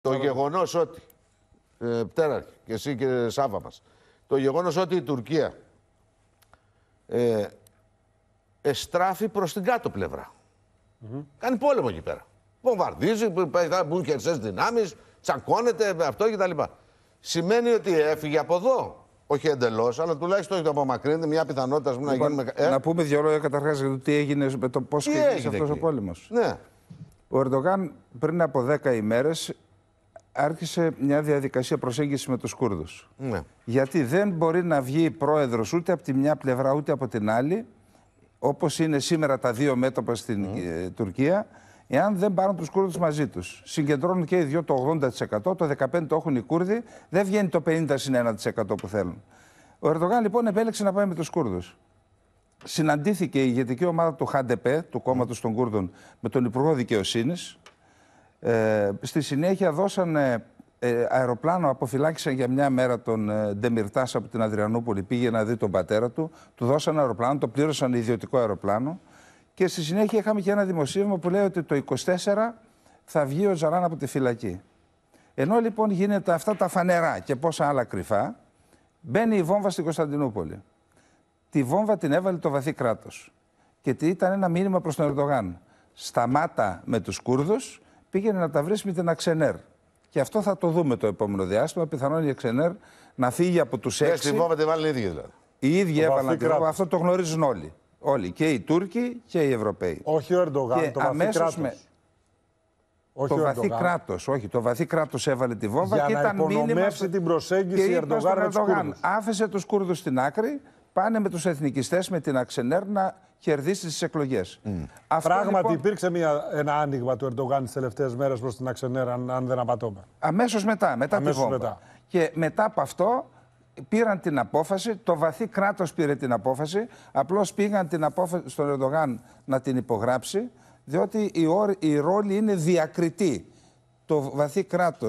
Το γεγονός ότι. Ε, πτέραρχη, και εσύ και Σάβα μας. Το γεγονός ότι η Τουρκία ε, εστράφει προς την κάτω πλευρά. Κάνει πόλεμο εκεί πέρα. Βομβαρδίζει, μπουν και δυνάμεις, δυνάμεις, τσακώνεται αυτό κτλ. Σημαίνει ότι έφυγε από εδώ. Όχι εντελώς, αλλά τουλάχιστον έχει το απομακρύνεται. Μια πιθανότητα λοιπόν, να γίνουμε. Ε? Να πούμε δύο λόγια καταρχάς για το τι έγινε με το πώς ξεκίνησε αυτός ο πόλεμος. Ναι. Ο Ερντογάν πριν από 10 ημέρες άρχισε μια διαδικασία προσέγγισης με τους Κούρδους. Ναι. Γιατί δεν μπορεί να βγει πρόεδρος ούτε από τη μια πλευρά ούτε από την άλλη, όπως είναι σήμερα τα δύο μέτωπα στην ναι. ε, Τουρκία, εάν δεν πάρουν τους Κούρδους μαζί τους. Συγκεντρώνουν και οι δύο το 80%, το 15% το έχουν οι Κούρδοι, δεν βγαίνει το 50 που θέλουν. Ο Ερντογάν λοιπόν επέλεξε να πάει με τους Κούρδους. Συναντήθηκε η ηγετική ομάδα του ΧΑΝΤΕΠΕ, του κόμματος των Κούρδων, με τον Υπουργό Δικαιοσύνης, ε, στη συνέχεια δώσανε ε, αεροπλάνο, αποφυλάκησαν για μια μέρα τον ε, από την Αδριανούπολη, πήγε να δει τον πατέρα του, του δώσανε αεροπλάνο, το πλήρωσαν ιδιωτικό αεροπλάνο και στη συνέχεια είχαμε και ένα δημοσίευμα που λέει ότι το 24 θα βγει ο Ζαράν από τη φυλακή. Ενώ λοιπόν γίνεται αυτά τα φανερά και πόσα άλλα κρυφά, μπαίνει η βόμβα στην Κωνσταντινούπολη. Τη βόμβα την έβαλε το βαθύ κράτος. Και τι ήταν ένα μήνυμα προς τον Ερντογάν. Σταμάτα με τους Κούρδους, πήγαινε να τα βρει με την Αξενέρ. Και αυτό θα το δούμε το επόμενο διάστημα. Πιθανόν η Αξενέρ να φύγει από τους ναι, έξι. Στην βόμβα βάλει οι ίδιοι δηλαδή. Οι ίδιοι έβαλαν την Αυτό το γνωρίζουν όλοι. Όλοι. Και οι Τούρκοι και οι Ευρωπαίοι. Όχι ο Ερντογάν. το αμέσω με. Όχι το βαθύ κράτος. Όχι, το βαθύ κράτος έβαλε τη βόμβα για και να ήταν μήνυμα. την προσέγγιση Ερντογάν. Άφησε τους Κούρδους στην άκρη πάνε με τους εθνικιστές, με την Αξενέρνα κερδίσει τις εκλογές. Mm. Πράγματι λοιπόν- υπήρξε μια, ένα άνοιγμα του Ερντογάν τις τελευταίες μέρες προς την Αξενέρ, αν, δεν απατώμε. Αμέσως μετά, μετά Αμέσως τη μετά. Και μετά από αυτό πήραν την απόφαση, το βαθύ κράτος πήρε την απόφαση. Απλώς πήγαν την απόφαση στον Ερντογάν να την υπογράψει, διότι η, ρόλη είναι διακριτή. Το βαθύ κράτος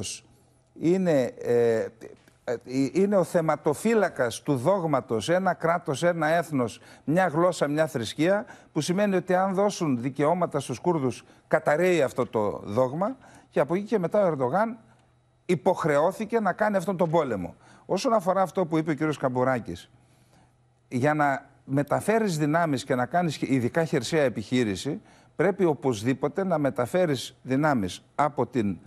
είναι. Ε, ε, ε, είναι ο θεματοφύλακας του δόγματος ένα κράτος, ένα έθνος, μια γλώσσα, μια θρησκεία που σημαίνει ότι αν δώσουν δικαιώματα στους Κούρδους καταραίει αυτό το δόγμα και από εκεί και μετά ο Ερντογάν υποχρεώθηκε να κάνει αυτόν τον πόλεμο. Όσον αφορά αυτό που είπε ο κύριος Καμπουράκης, για να μεταφέρεις δυνάμεις και να κάνεις ειδικά χερσαία επιχείρηση πρέπει οπωσδήποτε να μεταφέρεις δυνάμεις από την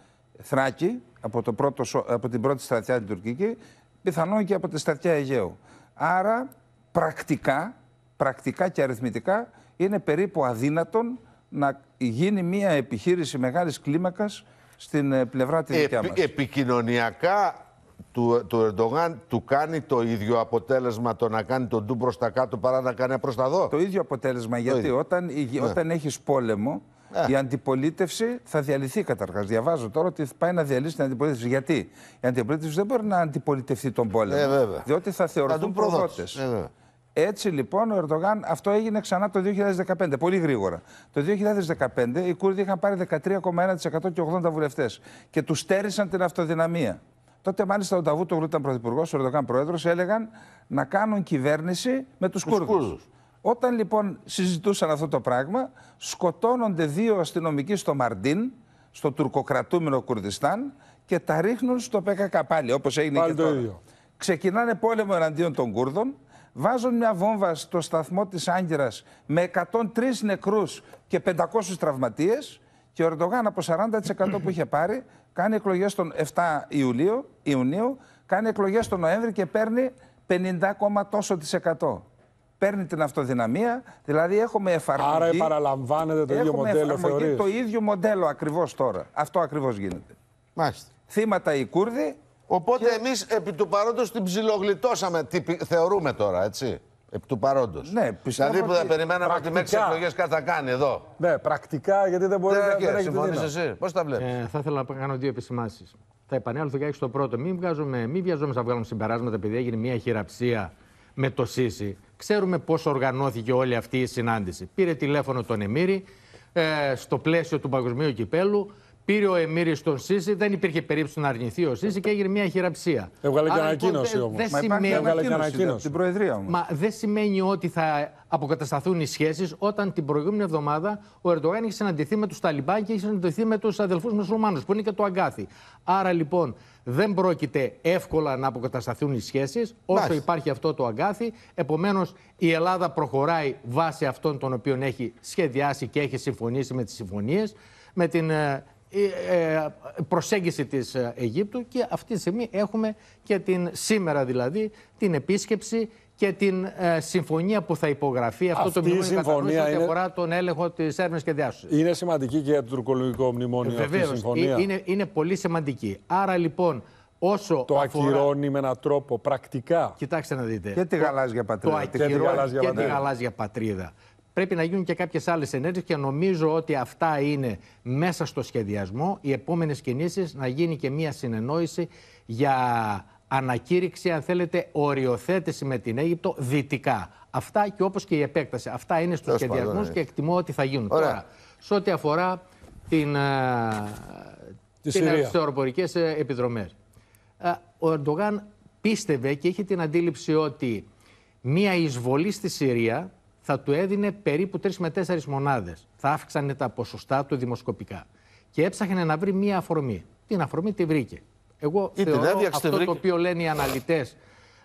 Θράκη από, το πρώτο, από την πρώτη στρατιά την τουρκική, πιθανόν και από τη στρατιά Αιγαίου. Άρα πρακτικά, πρακτικά και αριθμητικά είναι περίπου αδύνατον να γίνει μια επιχείρηση μεγάλης κλίμακας στην ε, πλευρά τη δικιά μας. Επικοινωνιακά του, του Ερντογάν του κάνει το ίδιο αποτέλεσμα το να κάνει τον ντου προ τα κάτω παρά να κάνει προς τα δω. Το ίδιο αποτέλεσμα, γιατί όταν, ναι. όταν έχεις πόλεμο, ε. Η αντιπολίτευση θα διαλυθεί καταρχάς. Διαβάζω τώρα ότι πάει να διαλύσει την αντιπολίτευση. Γιατί η αντιπολίτευση δεν μπορεί να αντιπολιτευτεί τον πόλεμο. Ε, διότι θα θεωρηθούν προδότες. Ε, Έτσι λοιπόν ο Ερντογάν, αυτό έγινε ξανά το 2015, πολύ γρήγορα. Το 2015 οι Κούρδοι είχαν πάρει 13,1% και 80 βουλευτές και τους στέρισαν την αυτοδυναμία. Τότε μάλιστα ο Νταβούτογλου ήταν πρωθυπουργός, ο Ερντογάν πρόεδρος, έλεγαν να κάνουν κυβέρνηση με τους Κούρδου. Όταν λοιπόν συζητούσαν αυτό το πράγμα, σκοτώνονται δύο αστυνομικοί στο Μαρντίν, στο τουρκοκρατούμενο Κουρδιστάν και τα ρίχνουν στο ΠΚΚ πάλι, όπως έγινε πάλι και τώρα. Ίδιο. Ξεκινάνε πόλεμο εναντίον των Κούρδων, βάζουν μια βόμβα στο σταθμό της Άγκυρας με 103 νεκρούς και 500 τραυματίες. Και ο Ερντογάν από 40% που είχε πάρει κάνει εκλογές τον 7 Ιουλίου, Ιουνίου, κάνει εκλογές τον Νοέμβρη και παίρνει 50, τόσο τη εκατό. Παίρνει την αυτοδυναμία, δηλαδή έχουμε εφαρμογή. Άρα επαναλαμβάνεται το ίδιο μοντέλο, θεωρείς. Το ίδιο μοντέλο ακριβώς τώρα. Αυτό ακριβώς γίνεται. Μάλιστα. Θύματα οι Κούρδοι. Οπότε και... εμείς επί του παρόντος, την ψιλογλιτώσαμε, τι θεωρούμε τώρα, έτσι. Επί του παρόντος. Ναι, πιστεύω. Δηλαδή που θα περιμέναμε ότι μέχρι τις εκλογές κάτι θα κάνει εδώ. Ναι, πρακτικά γιατί δεν μπορεί ναι, να κάνει. Συμφωνεί εσύ. Πώς τα βλέπεις. Ε, θα ήθελα να κάνω δύο επισημάσεις. Θα επανέλθω και στο πρώτο. Μην, βγάζουμε, μην βιαζόμαστε να βγάλουμε συμπεράσματα επειδή έγινε μια χειραψία με το ΣΥΣΥ. Ξέρουμε πώς οργανώθηκε όλη αυτή η συνάντηση. Πήρε τηλέφωνο τον Εμμύρη ε, στο πλαίσιο του Παγκοσμίου Κυπέλου. Πήρε ο Εμμύρη τον Σίση, δεν υπήρχε περίπτωση να αρνηθεί ο Σίση και έγινε μια χειραψία. Έβγαλε και λοιπόν, ανακοίνωση όμω. Δεν σημαίνει. Την Προεδρία μου. Μα δεν σημαίνει ότι θα αποκατασταθούν οι σχέσεις όταν την προηγούμενη εβδομάδα ο Ερντογάν είχε συναντηθεί με τους Ταλιμπάν και είχε συναντηθεί με τους αδελφούς μουσουλμάνους που είναι και το αγκάθι. Άρα λοιπόν δεν πρόκειται εύκολα να αποκατασταθούν οι σχέσεις όσο Μάλιστα. υπάρχει αυτό το αγκάθι. Επομένως η Ελλάδα προχωράει βάσει αυτών των οποίων έχει σχεδιάσει και έχει συμφωνήσει με τις συμφωνίες με την ε, ε, ε, προσέγγιση της ε, Αιγύπτου και αυτή τη στιγμή έχουμε και την σήμερα δηλαδή την επίσκεψη και την συμφωνία που θα υπογραφεί αυτό Αυτή το μνημόνιο συμφωνία είναι... αφορά τον έλεγχο της έρευνας και διάσωσης. Είναι σημαντική και για το τουρκολογικό μνημόνιο Βεβαίως, αυτή η συμφωνία. Είναι, είναι πολύ σημαντική. Άρα λοιπόν όσο Το αφορά... ακυρώνει με έναν τρόπο πρακτικά. Κοιτάξτε να δείτε. Και τη γαλάζια πατρίδα. Το ακυρώνει και τη γαλάζια πατρίδα πρέπει να γίνουν και κάποιες άλλες ενέργειες και νομίζω ότι αυτά είναι μέσα στο σχεδιασμό. Οι επόμενες κινήσεις να γίνει και μία συνεννόηση για ανακήρυξη, αν θέλετε, οριοθέτηση με την Αίγυπτο δυτικά. Αυτά και όπως και η επέκταση. Αυτά είναι στους σχεδιασμούς ναι. και εκτιμώ ότι θα γίνουν. Τώρα, σε ό,τι αφορά την, ε, την επιδρομέ. Ε, επιδρομές. Ε, ο Ερντογάν πίστευε και είχε την αντίληψη ότι μία εισβολή στη Συρία θα του έδινε περίπου 3 με 4 μονάδες. Θα αύξανε τα ποσοστά του δημοσκοπικά. Και έψαχνε να βρει μία αφορμή. Την αφορμή τη βρήκε. Εγώ θεωρώ αυτό το οποίο λένε οι αναλυτές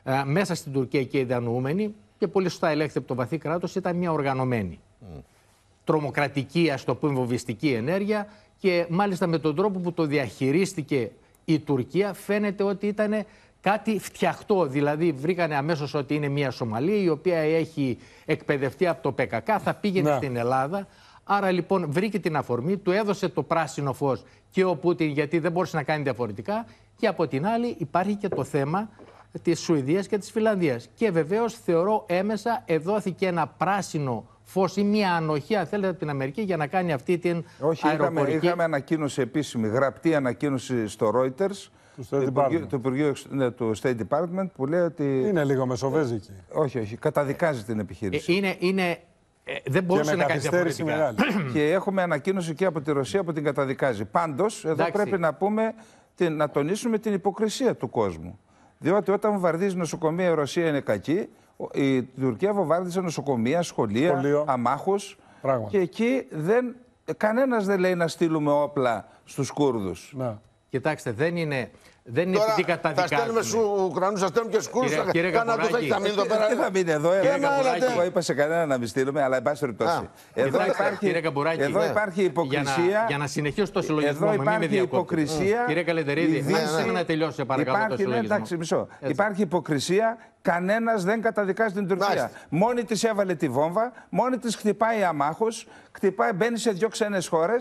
ε, μέσα στην Τουρκία και οι διανοούμενοι, και πολύ σωστά ελέγχεται από το βαθύ κράτος ήταν μια οργανωμένη. Τρομοκρατική, ας το πούμε, ενέργεια και μάλιστα με τον τρόπο που το διαχειρίστηκε η Τουρκία φαίνεται ότι ήταν κάτι φτιαχτό. Δηλαδή, βρήκανε αμέσως ότι είναι μια Σομαλία η οποία έχει εκπαιδευτεί από το ΠΚΚ, θα πήγαινε ναι. στην Ελλάδα. Άρα λοιπόν βρήκε την αφορμή, του έδωσε το πράσινο φως και ο Πούτιν, γιατί δεν μπορούσε να κάνει διαφορετικά. Και από την άλλη, υπάρχει και το θέμα της Σουηδίας και της Φιλανδίας. Και βεβαίως θεωρώ έμεσα εδώθηκε ένα πράσινο φως ή μια ανοχή, αν θέλετε, από την Αμερική για να κάνει αυτή την Όχι, αεροπορική. Είχαμε, είχαμε ανακοίνωση επίσημη, γραπτή ανακοίνωση στο Reuters του State Department. το ναι, State Department που λέει ότι. Είναι λίγο μεσοβέζικη. Ε, όχι, όχι. Καταδικάζει την επιχείρηση. Ε, είναι, είναι ε, δεν μπορούσε να κάνει διαφορετικά. Μεγάλη. και έχουμε ανακοίνωση και από τη Ρωσία που την καταδικάζει. Πάντως, εδώ πρέπει να πούμε, να τονίσουμε την υποκρισία του κόσμου. Διότι όταν βομβαρδίζει νοσοκομεία η Ρωσία είναι κακή, η Τουρκία βομβάρδισε νοσοκομεία, σχολεία, αμάχου. Και εκεί δεν, κανένας δεν λέει να στείλουμε όπλα στους Κούρδους. Ναι. Κοιτάξτε, δεν είναι. Δεν είναι επειδή καταδικάζουμε. Θα στέλνουμε στους Ουκρανούς, θα στέλνουμε και στους Κούρδους. κύριε το θέλει να μείνει εδώ ε, ε, πέρα. Δεν ε, θα μείνει εδώ. Εγώ είπα σε κανένα να μην στείλουμε, αλλά εν πάση περιπτώσει. Εδώ υπάρχει, εδώ ναι. υπάρχει υποκρισία. Για να, συνεχίσω το συλλογισμό εδώ υπάρχει με, υποκρισία. Κύριε Καλετερίδη, δεν να τελειώσει παρακαλώ υπάρχει, ναι, Εντάξει, μισό. Υπάρχει υποκρισία. Κανένας δεν καταδικάζει την Τουρκία. Μόνη της έβαλε τη βόμβα, μόνη της χτυπάει αμάχο, μπαίνει σε δύο ξένες χώρες,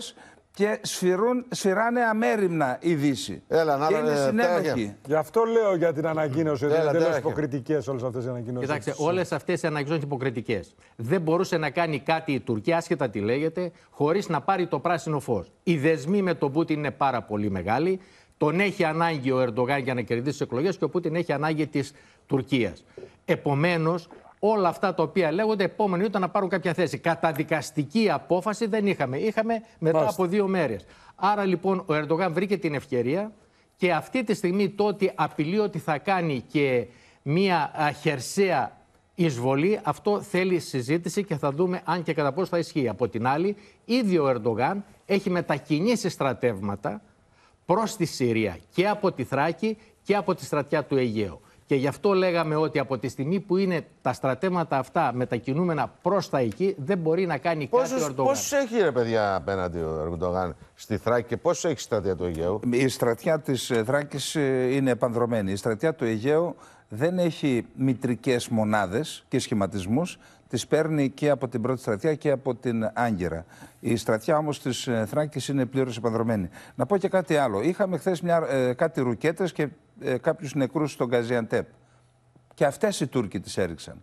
και σφυρούν, σφυράνε αμέριμνα η Δύση. Έλα, να και είναι συνέχεια. Γι' αυτό λέω για την ανακοίνωση, ότι είναι τελείω υποκριτικές όλες αυτές οι ανακοινώσεις. Κοιτάξτε, όλες αυτές οι ανακοινώσεις είναι υποκριτικές. Δεν μπορούσε να κάνει κάτι η Τουρκία, άσχετα τι λέγεται, χωρίς να πάρει το πράσινο φως. Οι δεσμοί με τον Πούτιν είναι πάρα πολύ μεγάλοι. Τον έχει ανάγκη ο Ερντογάν για να κερδίσει τις εκλογές και ο Πούτιν έχει ανάγκη της Τουρκίας. Επομένως, όλα αυτά τα οποία λέγονται επόμενοι ήταν να πάρουν κάποια θέση. Καταδικαστική απόφαση δεν είχαμε. Είχαμε μετά από δύο μέρες. Άρα λοιπόν ο Ερντογάν βρήκε την ευκαιρία και αυτή τη στιγμή το ότι απειλεί ότι θα κάνει και μία χερσαία εισβολή, αυτό θέλει συζήτηση και θα δούμε αν και κατά πόσο θα ισχύει. Από την άλλη, ήδη ο Ερντογάν έχει μετακινήσει στρατεύματα προς τη Συρία και από τη Θράκη και από τη στρατιά του Αιγαίου. Και γι' αυτό λέγαμε ότι από τη στιγμή που είναι τα στρατέματα αυτά μετακινούμενα προς τα εκεί, δεν μπορεί να κάνει πόσους, κάτι ο Ερντογάν. Πόσου έχει ρε παιδιά απέναντι ο Ερντογάν στη Θράκη και πόσου έχει στρατιά του Αιγαίου. Η στρατιά της ε, Θράκης ε, είναι επανδρομένη. Η στρατιά του Αιγαίου δεν έχει μητρικές μονάδες και σχηματισμούς. Τις παίρνει και από την πρώτη στρατιά και από την Άγκυρα. Η στρατιά όμως της ε, Θράκης είναι πλήρως επανδρομένη. Να πω και κάτι άλλο. Είχαμε χθες ε, κάτι ρουκέτες και ε, κάποιους νεκρούς στον Καζιαντέπ. Και αυτές οι Τούρκοι τις έριξαν.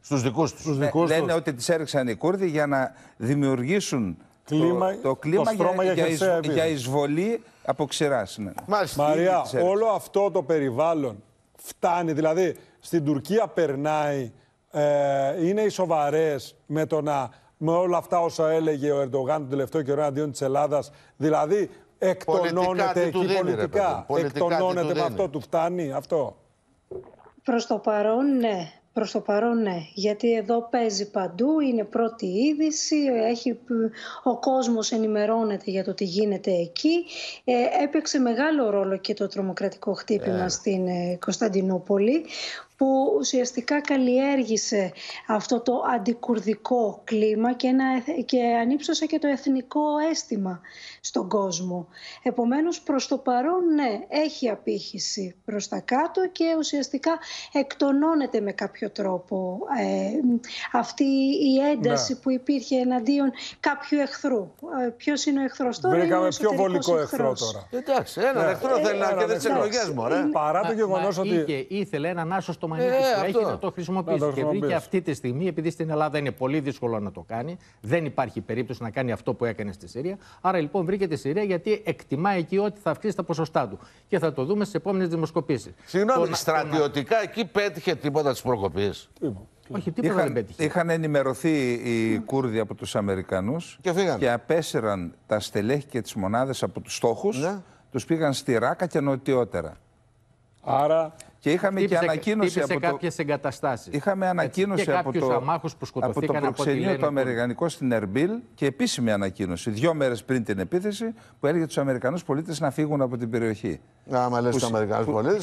Στους δικούς τους Ναι, Λένε ότι τις έριξαν οι Κούρδοι για να δημιουργήσουν το, κλίμα το για, για, για, εισβολή από ξηρά Ναι. Μαρία, όλο αυτό το περιβάλλον φτάνει, δηλαδή στην Τουρκία περνάει, ε, είναι οι σοβαρές με το να με όλα αυτά όσα έλεγε ο Ερντογάν τον τελευταίο καιρό εναντίον της Ελλάδας. Δηλαδή, Εκτονώνεται εκεί πολιτικά. Εκτονώνεται με αυτό του φτάνει αυτό. Προς το παρόν ναι. Προς το παρόν ναι, γιατί εδώ παίζει παντού, είναι πρώτη είδηση, έχει, ο κόσμος ενημερώνεται για το τι γίνεται εκεί. Ε, έπαιξε μεγάλο ρόλο και το τρομοκρατικό χτύπημα ε. στην ε, Κωνσταντινούπολη που ουσιαστικά καλλιέργησε αυτό το αντικουρδικό κλίμα και, ένα, και ανύψωσε το εθνικό αίσθημα στον κόσμο. Επομένως προς το παρόν ναι, έχει απήχηση προς τα κάτω και ουσιαστικά εκτονώνεται με κάποιο τρόπο ε, αυτή η ένταση ναι. που υπήρχε εναντίον κάποιου εχθρού. Ε, ποιος είναι ο εχθρός τώρα, Βρήκαμε πιο βολικό εχθρό τώρα. Εντάξει, ένα ναι, εχθρό θέλει να κερδίσει εκλογέ Παρά το γεγονό ότι. Είχε, ήθελε έναν άσο στο ε, έχει να το χρησιμοποιήσει. Και βρήκε αυτή τη στιγμή, επειδή στην Ελλάδα είναι πολύ δύσκολο να το κάνει, δεν υπάρχει περίπτωση να κάνει αυτό που έκανε στη Συρία. Άρα λοιπόν βρήκε τη Συρία γιατί εκτιμά εκεί ότι θα αυξήσει τα ποσοστά του. Και θα το δούμε στις επόμενες δημοσκοπήσεις. Συγγνώμη, στρατιωτικά εκεί πέτυχε τίποτα της προκοπής. Όχι, τίποτα δεν πέτυχε. Είχαν ενημερωθεί οι Κούρδοι από τους Αμερικανούς και, απέσυραν τα στελέχη και τις μονάδες από τους στόχους. Ναι. Τους πήγαν στη Ράκα και νοτιότερα. Άρα και είχαμε και ανακοίνωση από κάποιες εγκαταστάσεις. Είχαμε ανακοίνωση από, το... Που από το προξενείο το Αμερικανικό στην Ερμπίλ και επίσημη ανακοίνωση, δύο μέρες πριν την επίθεση, που έλεγε τους Αμερικανούς πολίτες να φύγουν από την περιοχή. Άμα λες του Αμερικανού πολίτε,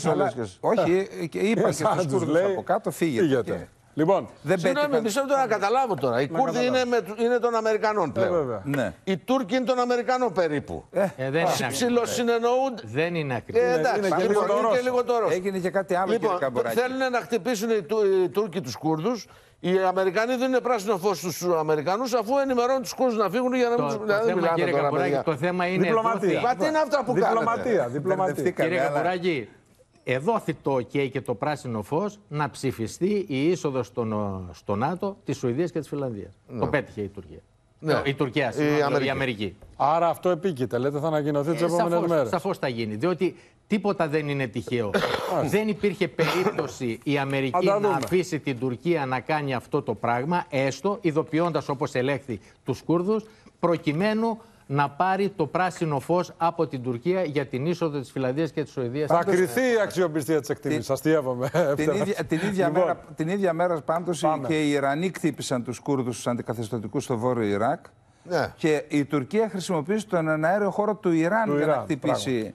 Όχι, είπα και στου Κούρδου από κάτω, φύγετε. Λοιπόν, δεν συγγνώμη, μισό λεπτό να καταλάβω τώρα. Οι Κούρδοι είναι, με, είναι των Αμερικανών ε, πλέον. ναι. Οι Τούρκοι είναι των Αμερικανών περίπου. Ε, ε δεν είναι Ψιλοσυνεννοούνται. Δεν είναι ακριβώ. Ε, εντάξει, Έγινε λίγο, λοιπόν, και λίγο το Ρώσο. Έγινε και κάτι άλλο, λοιπόν, κύριε Καμποράκη. Θέλουν να χτυπήσουν οι, οι Τούρκοι τους Κούρδους. Οι Αμερικανοί δίνουν πράσινο φως στους Αμερικανούς αφού ενημερώνουν τους Κούρδους να φύγουν για να μην τους το, μιλάνε. το θέμα είναι. Διπλωματία. τι είναι αυτά που κάνουν. Διπλωματία. Κύριε Καμποράκη, εδώ θυτό okay και το πράσινο φως να ψηφιστεί η είσοδος στον, στο ΝΑΤΟ της Σουηδίας και της Φιλανδίας. Ναι. Το πέτυχε η Τουρκία. Ναι. Ε, η Τουρκία, η, η, Αμερική. Αμερική. Άρα αυτό επίκειται. Λέτε θα ανακοινωθεί τις ε, επόμενες μέρες. Σαφώς θα γίνει. Διότι τίποτα δεν είναι τυχαίο. δεν υπήρχε περίπτωση η Αμερική να αφήσει την Τουρκία να κάνει αυτό το πράγμα, έστω ειδοποιώντας όπως ελέγχθη τους Κούρδους, προκειμένου να πάρει το πράσινο φως από την Τουρκία για την είσοδο της Φιλανδίας και της Σουηδίας. Θα κρυθεί η αξιοπιστία της εκτίμησης. Σα Την, ίδια, την, ίδια λοιπόν. μέρα, την ίδια μέρα πάντως και οι Ιρανοί χτύπησαν τους Κούρδους, του αντικαθεστωτικού στο βόρειο Ιράκ. Ναι. Και η Τουρκία χρησιμοποιεί τον αέριο χώρο του Ιράν για να χτυπήσει